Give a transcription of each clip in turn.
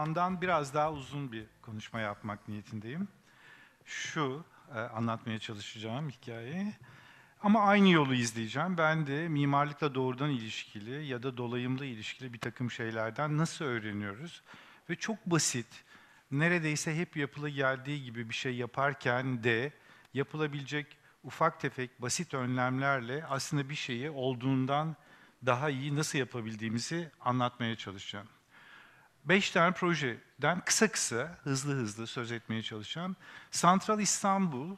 andan biraz daha uzun bir konuşma yapmak niyetindeyim. Şu e, anlatmaya çalışacağım hikayeyi. Ama aynı yolu izleyeceğim. Ben de mimarlıkla doğrudan ilişkili ya da dolayımlı ilişkili bir takım şeylerden nasıl öğreniyoruz? Ve çok basit, neredeyse hep yapıla geldiği gibi bir şey yaparken de yapılabilecek ufak tefek basit önlemlerle aslında bir şeyi olduğundan daha iyi nasıl yapabildiğimizi anlatmaya çalışacağım. Beş tane projeden kısa kısa, hızlı hızlı söz etmeye çalışacağım. Santral İstanbul,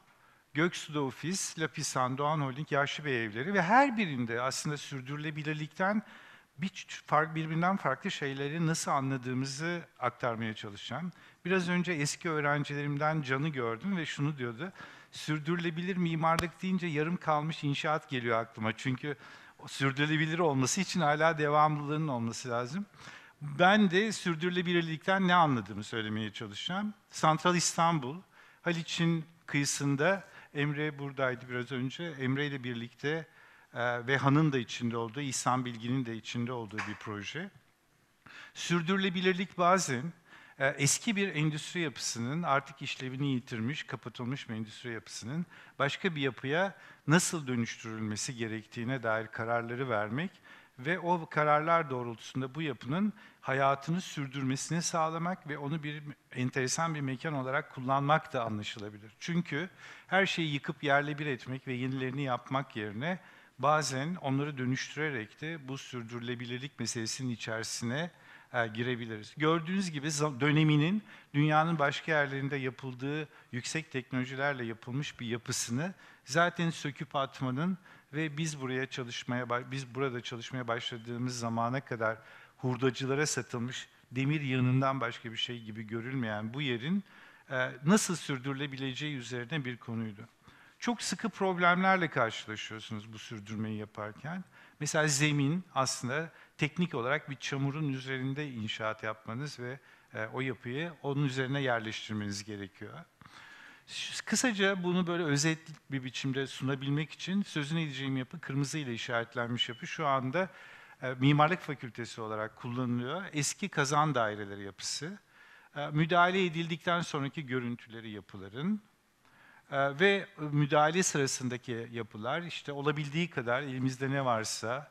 Göksu'da ofis, Lapisan, Doğan Holding, Yaşlı Bey evleri ve her birinde aslında sürdürülebilirlikten bir fark, birbirinden farklı şeyleri nasıl anladığımızı aktarmaya çalışacağım. Biraz önce eski öğrencilerimden Can'ı gördüm ve şunu diyordu. Sürdürülebilir mimarlık deyince yarım kalmış inşaat geliyor aklıma. Çünkü sürdürülebilir olması için hala devamlılığının olması lazım. Ben de sürdürülebilirlikten ne anladığımı söylemeye çalışacağım. Santral İstanbul, Haliç'in kıyısında Emre buradaydı biraz önce. Emre ile birlikte e, ve Han'ın da içinde olduğu, İhsan Bilgin'in de içinde olduğu bir proje. Sürdürülebilirlik bazen e, eski bir endüstri yapısının artık işlevini yitirmiş, kapatılmış bir endüstri yapısının başka bir yapıya nasıl dönüştürülmesi gerektiğine dair kararları vermek ve o kararlar doğrultusunda bu yapının hayatını sürdürmesini sağlamak ve onu bir enteresan bir mekan olarak kullanmak da anlaşılabilir. Çünkü her şeyi yıkıp yerle bir etmek ve yenilerini yapmak yerine bazen onları dönüştürerek de bu sürdürülebilirlik meselesinin içerisine e, girebiliriz. Gördüğünüz gibi döneminin dünyanın başka yerlerinde yapıldığı yüksek teknolojilerle yapılmış bir yapısını zaten söküp atmanın ve biz buraya çalışmaya biz burada çalışmaya başladığımız zamana kadar hurdacılara satılmış demir yığınından başka bir şey gibi görülmeyen bu yerin e, nasıl sürdürülebileceği üzerine bir konuydu. Çok sıkı problemlerle karşılaşıyorsunuz bu sürdürmeyi yaparken. Mesela zemin aslında teknik olarak bir çamurun üzerinde inşaat yapmanız ve e, o yapıyı onun üzerine yerleştirmeniz gerekiyor. Kısaca bunu böyle özet bir biçimde sunabilmek için sözünü edeceğim yapı kırmızı ile işaretlenmiş yapı şu anda e, Mimarlık Fakültesi olarak kullanılıyor. Eski kazan daireleri yapısı. E, müdahale edildikten sonraki görüntüleri yapıların e, ve müdahale sırasındaki yapılar işte olabildiği kadar elimizde ne varsa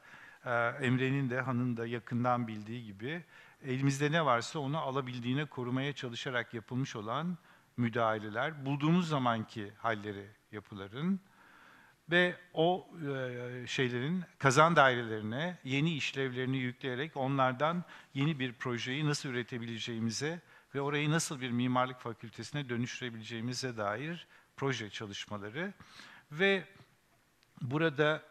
Emre'nin de Han'ın da yakından bildiği gibi elimizde ne varsa onu alabildiğine korumaya çalışarak yapılmış olan müdahaleler, bulduğumuz zamanki halleri yapıların ve o e, şeylerin kazan dairelerine yeni işlevlerini yükleyerek onlardan yeni bir projeyi nasıl üretebileceğimize ve orayı nasıl bir mimarlık fakültesine dönüştürebileceğimize dair proje çalışmaları ve burada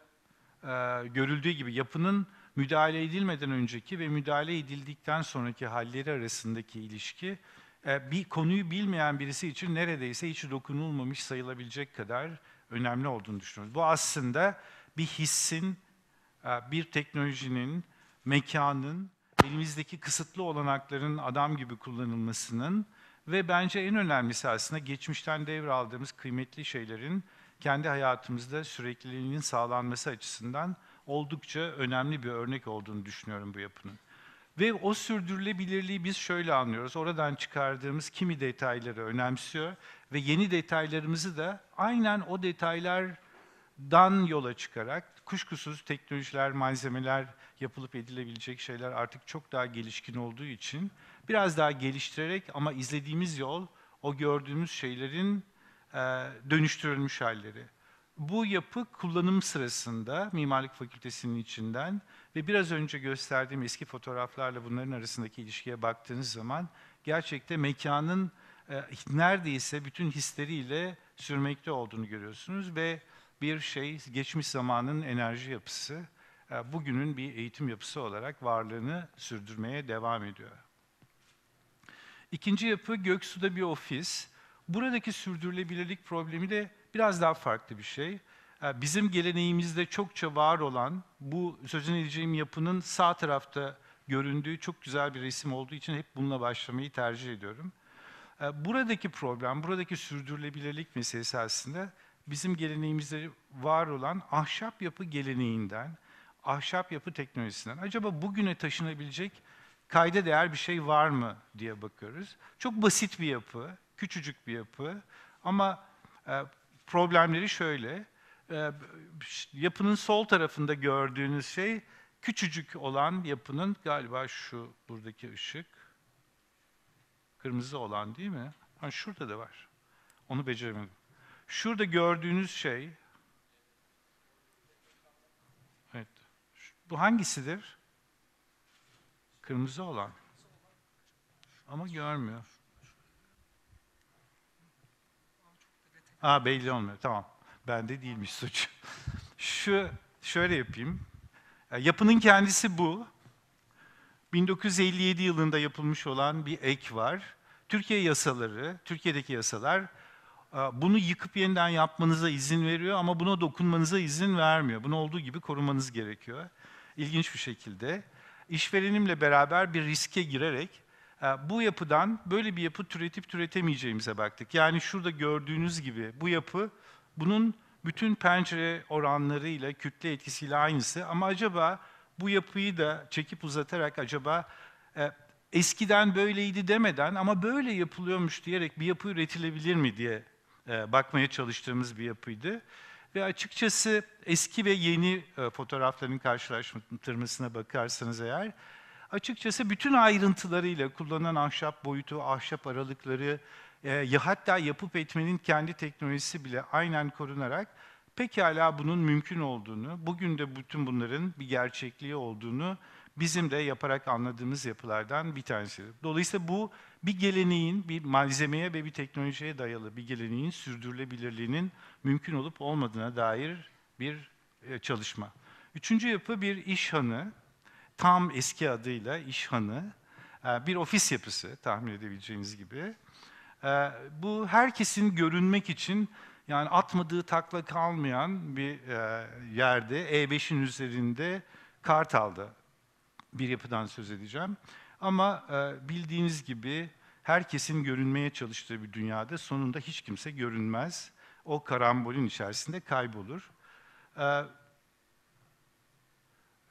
e, görüldüğü gibi yapının müdahale edilmeden önceki ve müdahale edildikten sonraki halleri arasındaki ilişki e, bir konuyu bilmeyen birisi için neredeyse hiç dokunulmamış sayılabilecek kadar önemli olduğunu düşünüyoruz. Bu aslında bir hissin, e, bir teknolojinin, mekanın, elimizdeki kısıtlı olanakların adam gibi kullanılmasının ve bence en önemlisi aslında geçmişten devraldığımız kıymetli şeylerin kendi hayatımızda sürekliliğinin sağlanması açısından oldukça önemli bir örnek olduğunu düşünüyorum bu yapının. Ve o sürdürülebilirliği biz şöyle anlıyoruz. Oradan çıkardığımız kimi detayları önemsiyor ve yeni detaylarımızı da aynen o detaylardan yola çıkarak kuşkusuz teknolojiler, malzemeler yapılıp edilebilecek şeyler artık çok daha gelişkin olduğu için biraz daha geliştirerek ama izlediğimiz yol o gördüğümüz şeylerin dönüştürülmüş halleri bu yapı kullanım sırasında Mimarlık Fakültesi'nin içinden ve biraz önce gösterdiğim eski fotoğraflarla bunların arasındaki ilişkiye baktığınız zaman gerçekte mekanın e, neredeyse bütün hisleriyle sürmekte olduğunu görüyorsunuz ve bir şey geçmiş zamanın enerji yapısı e, bugünün bir eğitim yapısı olarak varlığını sürdürmeye devam ediyor. İkinci yapı Göksu'da bir ofis. Buradaki sürdürülebilirlik problemi de biraz daha farklı bir şey. Ee, bizim geleneğimizde çokça var olan bu sözünü edeceğim yapının sağ tarafta göründüğü çok güzel bir resim olduğu için hep bununla başlamayı tercih ediyorum. Ee, buradaki problem, buradaki sürdürülebilirlik meselesi aslında bizim geleneğimizde var olan ahşap yapı geleneğinden, ahşap yapı teknolojisinden. Acaba bugüne taşınabilecek kayda değer bir şey var mı diye bakıyoruz. Çok basit bir yapı. Küçücük bir yapı ama e, problemleri şöyle. E, yapının sol tarafında gördüğünüz şey küçücük olan yapının galiba şu buradaki ışık. Kırmızı olan değil mi? Ha, şurada da var. Onu beceremedim. Şurada gördüğünüz şey Evet. Bu hangisidir? Kırmızı olan. Ama görmüyor. Ha belli olmuyor. Tamam. Bende değilmiş suç. Şu şöyle yapayım. Yapının kendisi bu. 1957 yılında yapılmış olan bir ek var. Türkiye yasaları, Türkiye'deki yasalar e, bunu yıkıp yeniden yapmanıza izin veriyor ama buna dokunmanıza izin vermiyor. Bunu olduğu gibi korumanız gerekiyor. İlginç bir şekilde işverenimle beraber bir riske girerek ee, bu yapıdan böyle bir yapı türetip türetemeyeceğimize baktık. Yani şurada gördüğünüz gibi bu yapı bunun bütün pencere oranlarıyla, kütle etkisiyle aynısı ama acaba bu yapıyı da çekip uzatarak acaba e, eskiden böyleydi demeden ama böyle yapılıyormuş diyerek bir yapı üretilebilir mi diye e, bakmaya çalıştığımız bir yapıydı. Ve açıkçası eski ve yeni e, fotoğrafların karşılaştırmasına bakarsanız eğer açıkçası bütün ayrıntılarıyla kullanılan ahşap boyutu, ahşap aralıkları, e, hatta yapıp etmenin kendi teknolojisi bile aynen korunarak pekala bunun mümkün olduğunu, bugün de bütün bunların bir gerçekliği olduğunu bizim de yaparak anladığımız yapılardan bir tanesi. Dolayısıyla bu bir geleneğin, bir malzemeye ve bir teknolojiye dayalı bir geleneğin sürdürülebilirliğinin mümkün olup olmadığına dair bir e, çalışma. Üçüncü yapı bir iş hanı tam eski adıyla İşhan'ı e, bir ofis yapısı tahmin edebileceğiniz gibi. E, bu herkesin görünmek için yani atmadığı takla kalmayan bir e, yerde E5'in üzerinde Kartal'da bir yapıdan söz edeceğim. Ama bildiğiniz gibi herkesin görünmeye çalıştığı bir dünyada sonunda hiç kimse görünmez. O karambolün içerisinde kaybolur.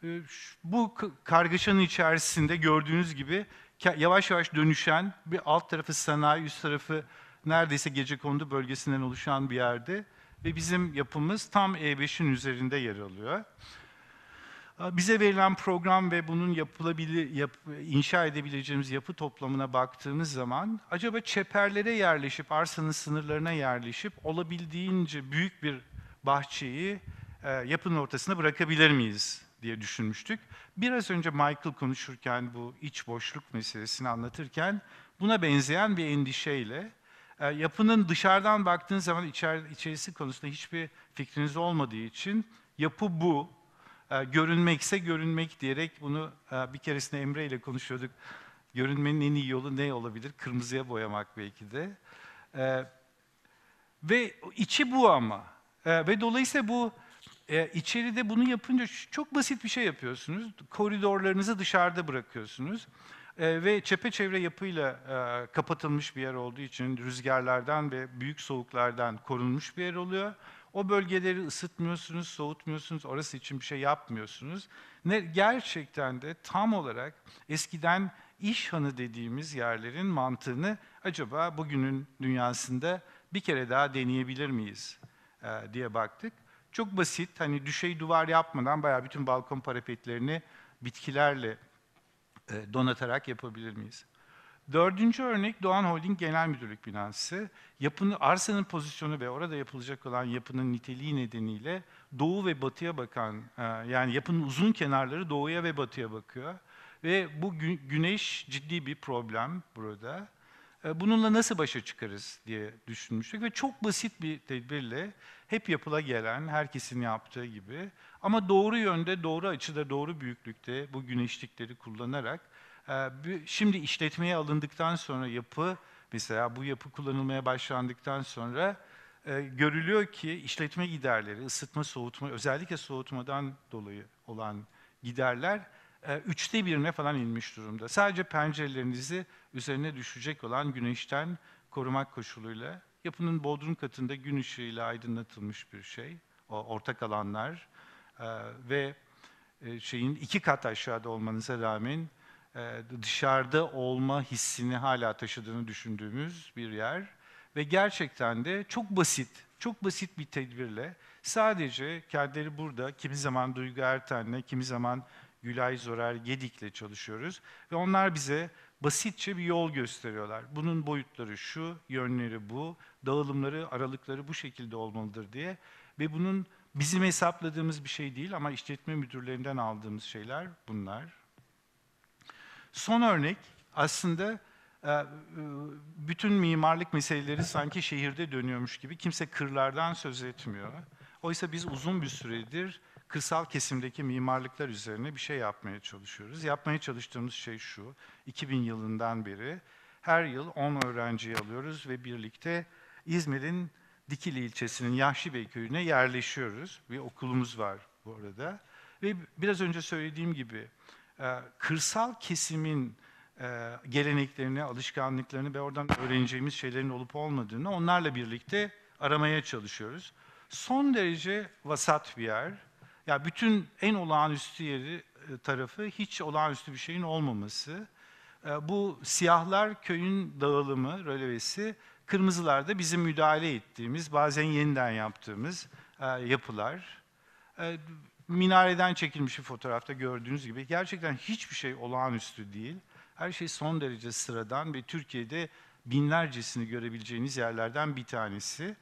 Ee, bu kargaşanın içerisinde gördüğünüz gibi yavaş yavaş dönüşen bir alt tarafı sanayi, üst tarafı neredeyse gece kondu bölgesinden oluşan bir yerde ve bizim yapımız tam E5'in üzerinde yer alıyor. Ee, bize verilen program ve bunun yapılabilir, yap, inşa edebileceğimiz yapı toplamına baktığımız zaman acaba çeperlere yerleşip, arsanın sınırlarına yerleşip olabildiğince büyük bir bahçeyi e, yapının ortasına bırakabilir miyiz diye düşünmüştük. Biraz önce Michael konuşurken bu iç boşluk meselesini anlatırken buna benzeyen bir endişeyle e, yapının dışarıdan baktığın zaman içer, içerisi konusunda hiçbir fikriniz olmadığı için yapı bu, e, görünmekse görünmek diyerek bunu e, bir keresinde Emre ile konuşuyorduk. Görünmenin en iyi yolu ne olabilir? Kırmızıya boyamak belki de. Ve içi bu ama. Ve dolayısıyla bu e, içeride bunu yapınca çok basit bir şey yapıyorsunuz. Koridorlarınızı dışarıda bırakıyorsunuz. E, ve çepeçevre yapıyla e, kapatılmış bir yer olduğu için rüzgarlardan ve büyük soğuklardan korunmuş bir yer oluyor. O bölgeleri ısıtmıyorsunuz, soğutmuyorsunuz, orası için bir şey yapmıyorsunuz. Ne, gerçekten de tam olarak eskiden iş hanı dediğimiz yerlerin mantığını acaba bugünün dünyasında bir kere daha deneyebilir miyiz e, diye baktık. Çok basit, hani düşey duvar yapmadan bayağı bütün balkon parapetlerini bitkilerle e, donatarak yapabilir miyiz? Dördüncü örnek Doğan Holding Genel Müdürlük Binası. Yapının, arsanın pozisyonu ve orada yapılacak olan yapının niteliği nedeniyle doğu ve batıya bakan, e, yani yapının uzun kenarları doğuya ve batıya bakıyor. Ve bu güneş ciddi bir problem burada. E, bununla nasıl başa çıkarız diye düşünmüştük ve çok basit bir tedbirle hep yapıla gelen, herkesin yaptığı gibi ama doğru yönde, doğru açıda, doğru büyüklükte bu güneşlikleri kullanarak e, şimdi işletmeye alındıktan sonra yapı, mesela bu yapı kullanılmaya başlandıktan sonra e, görülüyor ki işletme giderleri, ısıtma, soğutma, özellikle soğutmadan dolayı olan giderler e, üçte birine falan inmiş durumda. Sadece pencerelerinizi üzerine düşecek olan güneşten korumak koşuluyla yapının bodrum katında gün ışığıyla aydınlatılmış bir şey. O ortak alanlar e, ve e, şeyin iki kat aşağıda olmanıza rağmen dışarıda olma hissini hala taşıdığını düşündüğümüz bir yer ve gerçekten de çok basit, çok basit bir tedbirle sadece kendileri burada kimi zaman Duygu Erten'le, kimi zaman Gülay Zorer Gedik'le çalışıyoruz. Ve onlar bize basitçe bir yol gösteriyorlar. Bunun boyutları şu, yönleri bu, dağılımları, aralıkları bu şekilde olmalıdır diye. Ve bunun bizim hesapladığımız bir şey değil ama işletme müdürlerinden aldığımız şeyler bunlar. Son örnek aslında e, e, bütün mimarlık meseleleri sanki şehirde dönüyormuş gibi kimse kırlardan söz etmiyor. Oysa biz uzun bir süredir kırsal kesimdeki mimarlıklar üzerine bir şey yapmaya çalışıyoruz. Yapmaya çalıştığımız şey şu, 2000 yılından beri her yıl 10 öğrenciyi alıyoruz ve birlikte İzmir'in Dikili ilçesinin Yahşibey köyüne yerleşiyoruz. Bir okulumuz var bu arada. Ve biraz önce söylediğim gibi e, kırsal kesimin e, geleneklerini, alışkanlıklarını ve oradan öğreneceğimiz şeylerin olup olmadığını onlarla birlikte aramaya çalışıyoruz. Son derece vasat bir yer ya bütün en olağanüstü yeri e, tarafı hiç olağanüstü bir şeyin olmaması. E, bu siyahlar köyün dağılımı, rölevesi, kırmızılar da bizim müdahale ettiğimiz, bazen yeniden yaptığımız e, yapılar. Minareden çekilmiş bir fotoğrafta gördüğünüz gibi gerçekten hiçbir şey olağanüstü değil. Her şey son derece sıradan ve Türkiye'de binlercesini görebileceğiniz yerlerden bir tanesi.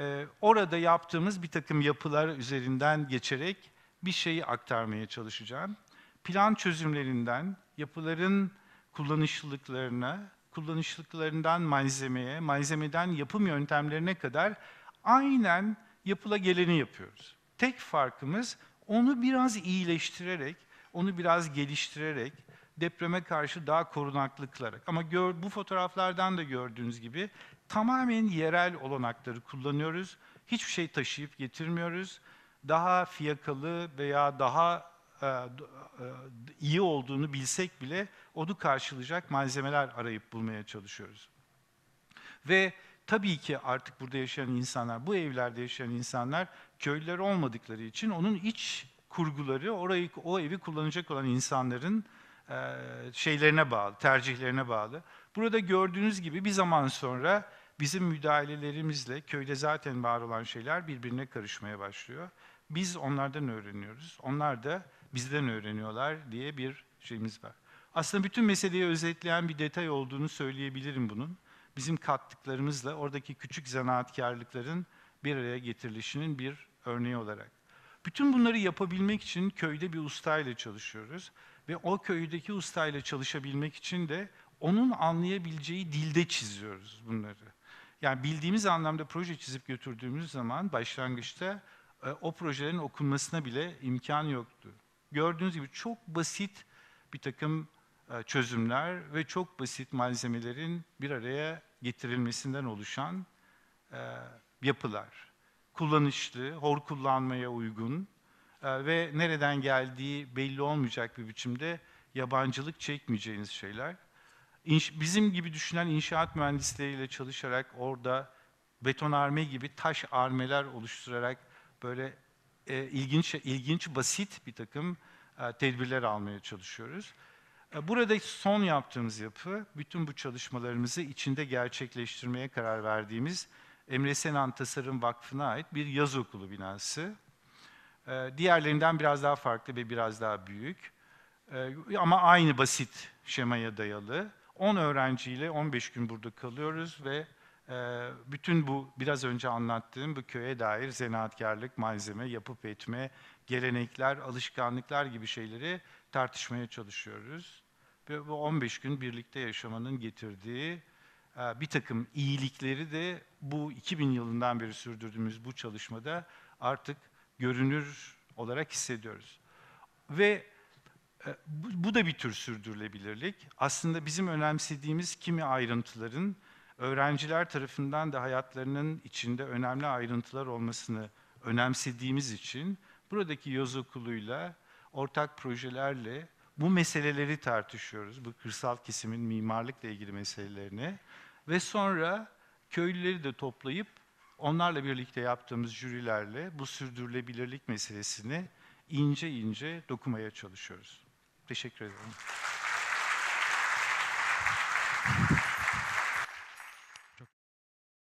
Ee, orada yaptığımız bir takım yapılar üzerinden geçerek bir şeyi aktarmaya çalışacağım. Plan çözümlerinden, yapıların kullanışlılıklarına, kullanışlılıklarından malzemeye, malzemeden yapım yöntemlerine kadar aynen yapıla geleni yapıyoruz. Tek farkımız onu biraz iyileştirerek, onu biraz geliştirerek, depreme karşı daha korunaklı kılarak. Ama gör, bu fotoğraflardan da gördüğünüz gibi Tamamen yerel olanakları kullanıyoruz. Hiçbir şey taşıyıp getirmiyoruz. Daha fiyakalı veya daha e, e, iyi olduğunu bilsek bile onu karşılayacak malzemeler arayıp bulmaya çalışıyoruz. Ve tabii ki artık burada yaşayan insanlar, bu evlerde yaşayan insanlar köylüler olmadıkları için onun iç kurguları orayı o evi kullanacak olan insanların e, şeylerine bağlı, tercihlerine bağlı. Burada gördüğünüz gibi bir zaman sonra Bizim müdahalelerimizle köyde zaten var olan şeyler birbirine karışmaya başlıyor. Biz onlardan öğreniyoruz. Onlar da bizden öğreniyorlar diye bir şeyimiz var. Aslında bütün meseleyi özetleyen bir detay olduğunu söyleyebilirim bunun. Bizim kattıklarımızla oradaki küçük zanaatkarlıkların bir araya getirilişinin bir örneği olarak. Bütün bunları yapabilmek için köyde bir ustayla çalışıyoruz ve o köydeki ustayla çalışabilmek için de onun anlayabileceği dilde çiziyoruz bunları. Yani bildiğimiz anlamda proje çizip götürdüğümüz zaman başlangıçta e, o projelerin okunmasına bile imkan yoktu. Gördüğünüz gibi çok basit bir takım e, çözümler ve çok basit malzemelerin bir araya getirilmesinden oluşan e, yapılar. Kullanışlı, hor kullanmaya uygun ve nereden geldiği belli olmayacak bir biçimde yabancılık çekmeyeceğiniz şeyler bizim gibi düşünen inşaat mühendisleriyle çalışarak orada beton betonarme gibi taş armeler oluşturarak böyle e, ilginç ilginç basit bir takım e, tedbirler almaya çalışıyoruz. E, burada son yaptığımız yapı bütün bu çalışmalarımızı içinde gerçekleştirmeye karar verdiğimiz Emre Senan Tasarım Vakfı'na ait bir yaz okulu binası. E, diğerlerinden biraz daha farklı ve biraz daha büyük. E, ama aynı basit şemaya dayalı. 10 öğrenciyle 15 gün burada kalıyoruz ve e, bütün bu biraz önce anlattığım bu köye dair zanaatkarlık, malzeme, yapıp etme, gelenekler, alışkanlıklar gibi şeyleri tartışmaya çalışıyoruz. Ve bu 15 gün birlikte yaşamanın getirdiği e, bir takım iyilikleri de bu 2000 yılından beri sürdürdüğümüz bu çalışmada artık görünür olarak hissediyoruz. Ve e, bu da bir tür sürdürülebilirlik. Aslında bizim önemsediğimiz kimi ayrıntıların öğrenciler tarafından da hayatlarının içinde önemli ayrıntılar olmasını önemsediğimiz için buradaki yaz okuluyla, ortak projelerle bu meseleleri tartışıyoruz. Bu kırsal kesimin mimarlıkla ilgili meselelerini ve sonra köylüleri de toplayıp onlarla birlikte yaptığımız jürilerle bu sürdürülebilirlik meselesini ince ince dokumaya çalışıyoruz. Teşekkür ederim.